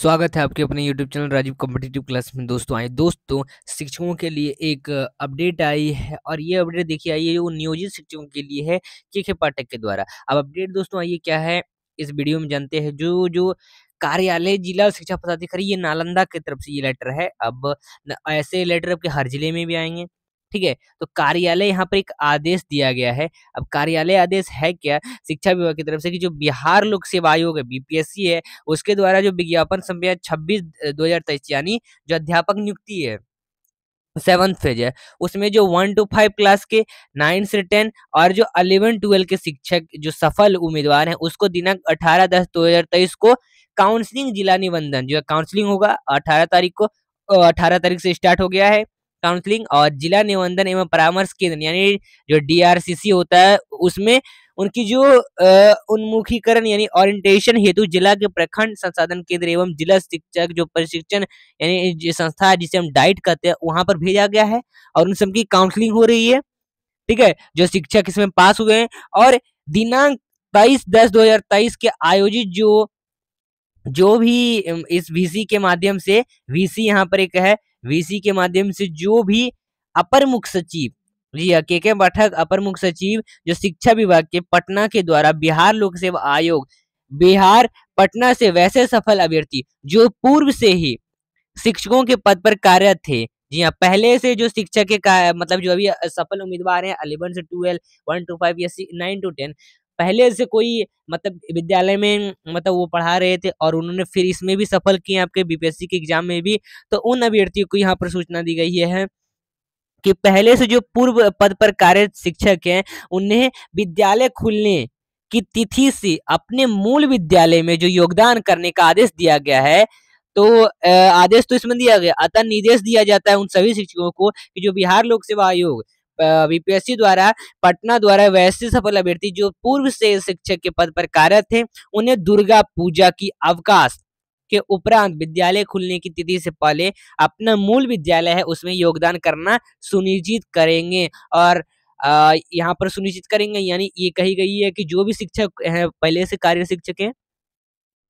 स्वागत है आपके अपने YouTube channel Rajiv competitive class में दोस्तों आए दोस्तों शिक्षकों के लिए एक अपडेट आई है और ये अपडेट देखिए आई है वो नियोजित शिक्षकों के लिए है के के पाठक के द्वारा अब अपडेट दोस्तों आइए क्या है इस वीडियो में जानते हैं जो जो कार्यालय जिला शिक्षा पदाधिकारी ये नालंदा की तरफ से ये लेटर है अब ऐसे लेटर आपके हर जिले में भी आएंगे ठीक है तो कार्यालय यहाँ पर एक आदेश दिया गया है अब कार्यालय आदेश है क्या शिक्षा विभाग की तरफ से कि जो बिहार लोक सेवा आयोग है बीपीएससी है उसके द्वारा जो विज्ञापन संभ्या छब्बीस दो यानी जो अध्यापक नियुक्ति है सेवन्थ फेज है उसमें जो वन टू फाइव क्लास के नाइन से टेन और जो अलेवन ट्वेल्व के शिक्षक जो सफल उम्मीदवार हैं उसको दिनांक अठारह दस दो हजार तेईस को काउंसलिंग जिला निबंधन जो काउंसलिंग होगा अठारह तारीख को अठारह तारीख से स्टार्ट हो गया है काउंसलिंग और जिला निबंधन एवं परामर्श केंद्र यानी जो डीआरसीसी होता है उसमें उनकी जो उन्मुखीकरण यानी ओरिएंटेशन हेतु जिला के प्रखंड संसाधन केंद्र एवं जिला शिक्षक जो प्रशिक्षण यानी संस्था जिसे हम डाइट कहते हैं वहां पर भेजा गया है और उन सबकी काउंसलिंग हो रही है ठीक है जो शिक्षक इसमें पास हुए हैं और दिनांक तेईस दस दो हजार तेईस के आयोजित जो जो भी इस वीसी के माध्यम से वीसी यहाँ पर एक है वीसी के माध्यम से जो भी अपर मुख्य सचिव जी हाँ, के के पाठक अपर मुख्य सचिव जो शिक्षा विभाग के पटना के द्वारा बिहार लोक सेवा आयोग बिहार पटना से वैसे सफल अभ्यर्थी जो पूर्व से ही शिक्षकों के पद पर कार्यरत थे जी हाँ पहले से जो शिक्षक के मतलब जो अभी सफल उम्मीदवार हैं अलेवन से ट्वेल्व वन टू फाइव या नाइन टू टेन पहले से कोई मतलब विद्यालय में मतलब वो पढ़ा रहे थे और उन्होंने फिर इसमें भी सफल किए आपके बीपीएससी के एग्जाम में भी तो उन अभ्यर्थियों को यहाँ पर सूचना दी गई है कि पहले से जो पूर्व पद पर कार्यरत शिक्षक हैं उन्हें विद्यालय खुलने की तिथि से अपने मूल विद्यालय में जो योगदान करने का आदेश दिया गया है तो आदेश तो इसमें दिया गया अतः निर्देश दिया जाता है उन सभी शिक्षकों को कि जो बिहार लोक सेवा आयोग बीपीएससी द्वारा पटना द्वारा वैसी सफल अभ्यर्थी जो पूर्व से शिक्षक के पद पर कार्यरत थे उन्हें दुर्गा पूजा की अवकाश के उपरांत विद्यालय खुलने की तिथि से पहले अपना मूल विद्यालय है उसमें योगदान करना सुनिश्चित करेंगे और यहाँ पर सुनिश्चित करेंगे यानी ये कही गई है कि जो भी शिक्षक हैं पहले से कार्य शिक्षक हैं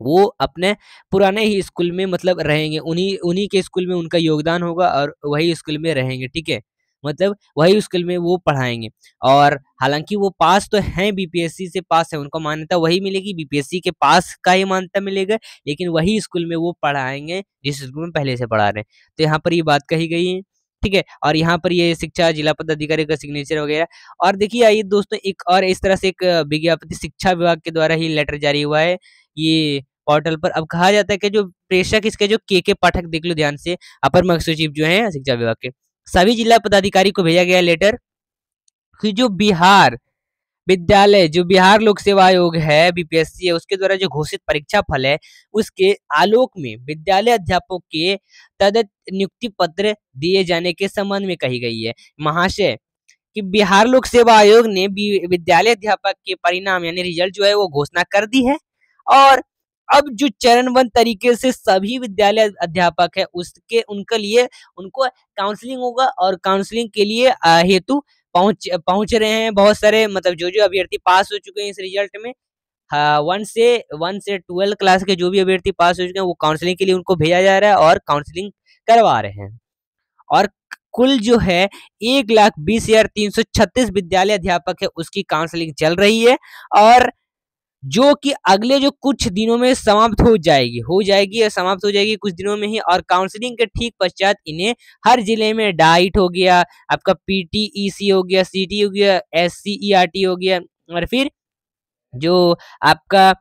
वो अपने पुराने ही स्कूल में मतलब रहेंगे उन्हीं उन्हीं के स्कूल में उनका योगदान होगा और वही स्कूल में रहेंगे ठीक है मतलब वही स्कूल में वो पढ़ाएंगे और हालांकि वो पास तो है बीपीएससी से पास है उनको मान्यता वही मिलेगी बीपीएससी के पास का ही मान्यता मिलेगा लेकिन वही स्कूल में वो पढ़ाएंगे जिस स्कूल में पहले से पढ़ा रहे हैं तो यहाँ पर ये बात कही गई है ठीक है और यहाँ पर ये शिक्षा जिला पदाधिकारी का सिग्नेचर वगैरह और देखिए आइए दोस्तों एक और इस तरह से एक विज्ञापति शिक्षा विभाग के द्वारा ही लेटर जारी हुआ है ये पोर्टल पर अब कहा जाता है कि जो प्रेषक इसके जो के के पाठक देख लो ध्यान से अपर मुख्य सचिव जो है शिक्षा विभाग के सभी जिला पदाधिकारी को भेजा गया लेटर कि जो बिहार विद्यालय जो बिहार लोक सेवा आयोग है बीपीएससी है उसके द्वारा जो घोषित परीक्षा फल है उसके आलोक में विद्यालय अध्यापक के तदत नियुक्ति पत्र दिए जाने के संबंध में कही गई है महाशय कि बिहार लोक सेवा आयोग ने विद्यालय अध्यापक के परिणाम यानी रिजल्ट जो है वो घोषणा कर दी है और अब जो चरणबद्ध तरीके से सभी विद्यालय अध्यापक है उसके उनके लिए उनको काउंसलिंग होगा और काउंसलिंग के लिए हेतु पहुंच पहुंच रहे हैं बहुत सारे मतलब जो जो अभ्यर्थी पास हो चुके हैं इस रिजल्ट में वन से वन से ट्वेल्व क्लास के जो भी अभ्यर्थी पास हो चुके हैं वो काउंसलिंग के लिए उनको भेजा जा रहा है और काउंसलिंग करवा रहे हैं और कुल जो है एक लाख बीस हजार तीन सौ छत्तीस विद्यालय अध्यापक है उसकी काउंसलिंग चल रही है और जो कि अगले जो कुछ दिनों में समाप्त हो जाएगी हो जाएगी या समाप्त हो जाएगी कुछ दिनों में ही और काउंसलिंग के ठीक पश्चात इन्हें हर जिले में डाइट हो गया आपका पीटीईसी e हो गया सीटी हो गया एस सी टी हो गया और फिर जो आपका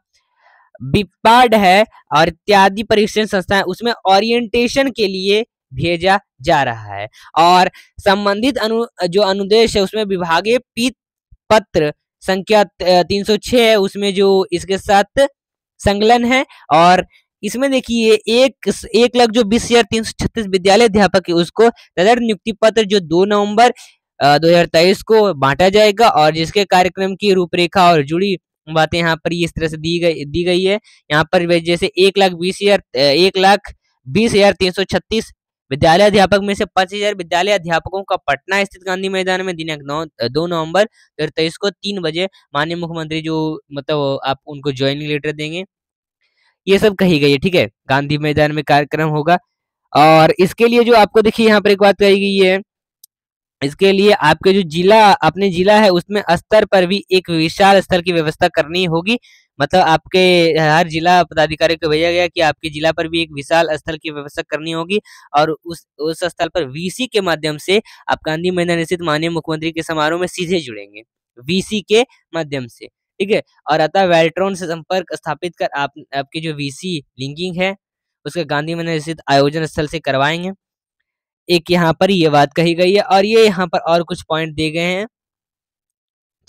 बिपाड है और इत्यादि परीक्षण संस्थाएं उसमें ओरिएंटेशन के लिए भेजा जा रहा है और संबंधित अनु जो अनुदेश है उसमें विभागीय पत्र संख्या तीन सौ है उसमें जो इसके साथ संगलन है और इसमें देखिए एक एक लाख जो बीस हजार तीन सौ छत्तीस विद्यालय अध्यापक है उसको तदर्थ नियुक्ति पत्र जो दो नवंबर दो हजार तेईस को बांटा जाएगा और जिसके कार्यक्रम की रूपरेखा और जुड़ी बातें यहाँ पर इस तरह से दी गई दी गई है यहाँ पर जैसे एक लाख बीस हजार एक लाख बीस हजार तीन सौ छत्तीस विद्यालय अध्यापक में से पांच हजार विद्यालय अध्यापकों का पटना स्थित गांधी मैदान में दिनांक नौ दो नवम्बर दो हजार तेईस को तीन बजे माननीय मुख्यमंत्री जो मतलब आप उनको ज्वाइनिंग लेटर देंगे ये सब कही गई है ठीक है गांधी मैदान में कार्यक्रम होगा और इसके लिए जो आपको देखिए यहाँ पर एक बात कही गई है इसके लिए आपके जो जिला अपने जिला है उसमें स्तर पर भी एक विशाल स्तर की व्यवस्था करनी होगी मतलब आपके हर जिला पदाधिकारी को भेजा गया कि आपके जिला पर भी एक विशाल स्थल की व्यवस्था करनी होगी और उस उस स्थल पर वीसी के माध्यम से आप गांधी मैदान स्थित माननीय मुख्यमंत्री के समारोह में सीधे जुड़ेंगे वीसी के माध्यम से ठीक है और अतः वेल्ट्रॉन से संपर्क स्थापित कर आप आपके जो वीसी लिंकिंग है उसका गांधी मैदान स्थित आयोजन स्थल से करवाएंगे एक यहाँ पर ये बात कही गई है और ये यहाँ पर और कुछ पॉइंट दिए गए हैं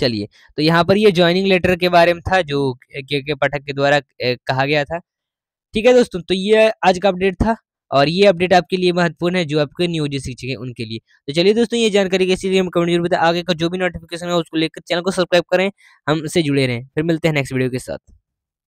चलिए तो यहाँ पर ये ज्वाइनिंग लेटर के बारे में था जो के के पाठक के द्वारा कहा गया था ठीक है दोस्तों तो ये आज का अपडेट था और ये अपडेट आपके लिए महत्वपूर्ण है जो आपके नियोजित जी शिक्षक हैं उनके लिए तो चलिए दोस्तों ये जानकारी के लिए हम कमेंट जरूर बताएं आगे का जो भी नोटिफिकेशन है उसको लेकर चैनल को सब्सक्राइब करें हमसे जुड़े रहें फिर मिलते हैं नेक्स्ट वीडियो के साथ